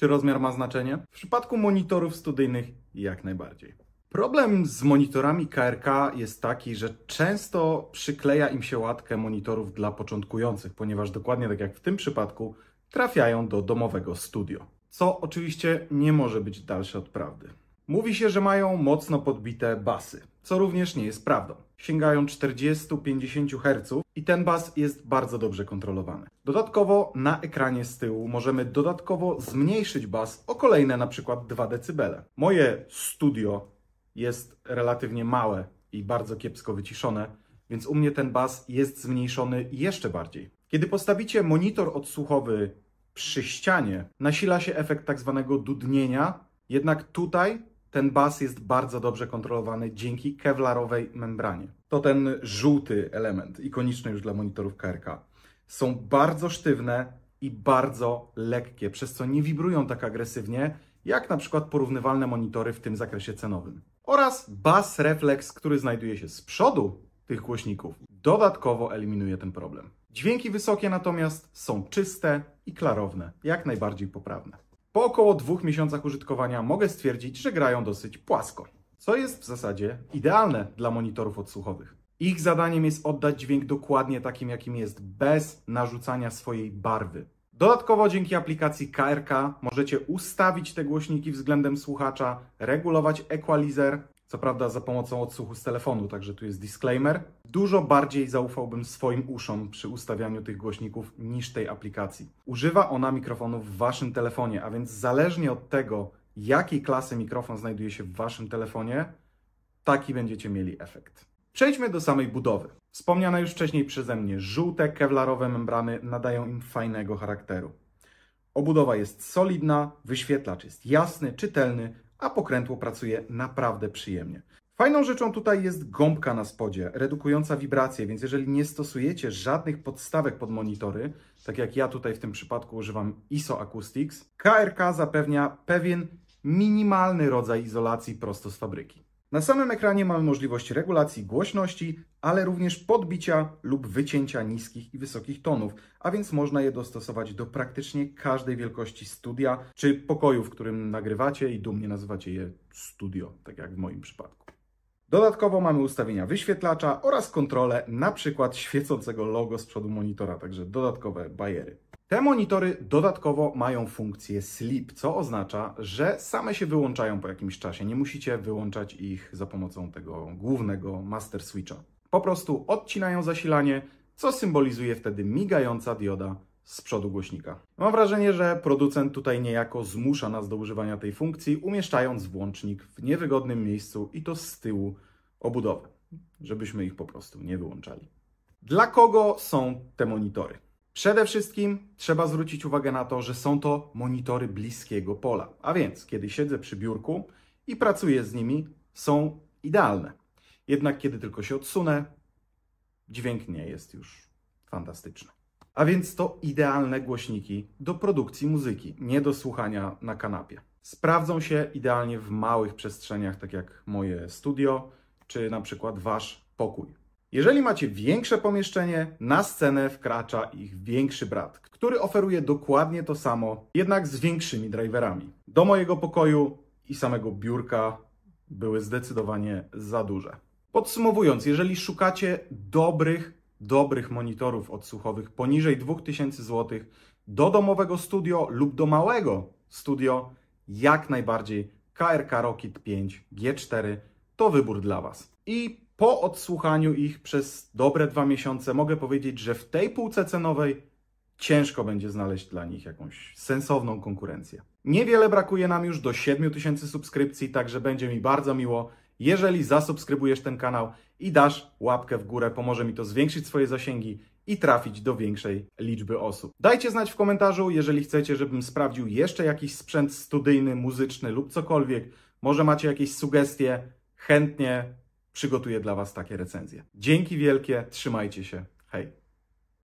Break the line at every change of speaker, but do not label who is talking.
Czy rozmiar ma znaczenie? W przypadku monitorów studyjnych jak najbardziej. Problem z monitorami KRK jest taki, że często przykleja im się łatkę monitorów dla początkujących, ponieważ dokładnie tak jak w tym przypadku trafiają do domowego studio. Co oczywiście nie może być dalsze od prawdy. Mówi się, że mają mocno podbite basy, co również nie jest prawdą. Sięgają 40-50 Hz, i ten bas jest bardzo dobrze kontrolowany. Dodatkowo na ekranie z tyłu możemy dodatkowo zmniejszyć bas o kolejne na przykład 2 dB. Moje studio jest relatywnie małe i bardzo kiepsko wyciszone, więc u mnie ten bas jest zmniejszony jeszcze bardziej. Kiedy postawicie monitor odsłuchowy przy ścianie, nasila się efekt tak zwanego dudnienia, jednak tutaj ten bas jest bardzo dobrze kontrolowany dzięki kewlarowej membranie to ten żółty element, ikoniczny już dla monitorów KRK. Są bardzo sztywne i bardzo lekkie, przez co nie wibrują tak agresywnie, jak na przykład porównywalne monitory w tym zakresie cenowym. Oraz bas refleks, który znajduje się z przodu tych głośników, dodatkowo eliminuje ten problem. Dźwięki wysokie natomiast są czyste i klarowne, jak najbardziej poprawne. Po około dwóch miesiącach użytkowania mogę stwierdzić, że grają dosyć płasko co jest w zasadzie idealne dla monitorów odsłuchowych. Ich zadaniem jest oddać dźwięk dokładnie takim, jakim jest, bez narzucania swojej barwy. Dodatkowo dzięki aplikacji KRK możecie ustawić te głośniki względem słuchacza, regulować equalizer, co prawda za pomocą odsłuchu z telefonu, także tu jest disclaimer. Dużo bardziej zaufałbym swoim uszom przy ustawianiu tych głośników niż tej aplikacji. Używa ona mikrofonu w waszym telefonie, a więc zależnie od tego, jakiej klasy mikrofon znajduje się w Waszym telefonie, taki będziecie mieli efekt. Przejdźmy do samej budowy. Wspomniane już wcześniej przeze mnie żółte kewlarowe membrany nadają im fajnego charakteru. Obudowa jest solidna, wyświetlacz jest jasny, czytelny, a pokrętło pracuje naprawdę przyjemnie. Fajną rzeczą tutaj jest gąbka na spodzie, redukująca wibracje, więc jeżeli nie stosujecie żadnych podstawek pod monitory, tak jak ja tutaj w tym przypadku używam ISO Acoustics, KRK zapewnia pewien minimalny rodzaj izolacji prosto z fabryki. Na samym ekranie mamy możliwość regulacji głośności, ale również podbicia lub wycięcia niskich i wysokich tonów, a więc można je dostosować do praktycznie każdej wielkości studia czy pokoju, w którym nagrywacie i dumnie nazywacie je studio, tak jak w moim przypadku. Dodatkowo mamy ustawienia wyświetlacza oraz kontrolę na przykład świecącego logo z przodu monitora, także dodatkowe bajery. Te monitory dodatkowo mają funkcję sleep, co oznacza, że same się wyłączają po jakimś czasie. Nie musicie wyłączać ich za pomocą tego głównego master switcha. Po prostu odcinają zasilanie, co symbolizuje wtedy migająca dioda z przodu głośnika. Mam wrażenie, że producent tutaj niejako zmusza nas do używania tej funkcji, umieszczając włącznik w niewygodnym miejscu i to z tyłu obudowy, żebyśmy ich po prostu nie wyłączali. Dla kogo są te monitory? Przede wszystkim trzeba zwrócić uwagę na to, że są to monitory bliskiego pola, a więc kiedy siedzę przy biurku i pracuję z nimi, są idealne. Jednak kiedy tylko się odsunę, dźwięk nie jest już fantastyczny. A więc to idealne głośniki do produkcji muzyki, nie do słuchania na kanapie. Sprawdzą się idealnie w małych przestrzeniach, tak jak moje studio, czy na przykład wasz pokój. Jeżeli macie większe pomieszczenie, na scenę wkracza ich większy brat, który oferuje dokładnie to samo, jednak z większymi driverami. Do mojego pokoju i samego biurka były zdecydowanie za duże. Podsumowując, jeżeli szukacie dobrych, dobrych monitorów odsłuchowych poniżej 2000 zł do domowego studio lub do małego studio, jak najbardziej KRK Rocket 5 G4 to wybór dla Was. I po odsłuchaniu ich przez dobre dwa miesiące mogę powiedzieć, że w tej półce cenowej ciężko będzie znaleźć dla nich jakąś sensowną konkurencję. Niewiele brakuje nam już do 7000 subskrypcji, także będzie mi bardzo miło, jeżeli zasubskrybujesz ten kanał i dasz łapkę w górę, pomoże mi to zwiększyć swoje zasięgi i trafić do większej liczby osób. Dajcie znać w komentarzu, jeżeli chcecie, żebym sprawdził jeszcze jakiś sprzęt studyjny, muzyczny lub cokolwiek. Może macie jakieś sugestie, chętnie przygotuję dla Was takie recenzje. Dzięki wielkie, trzymajcie się, hej!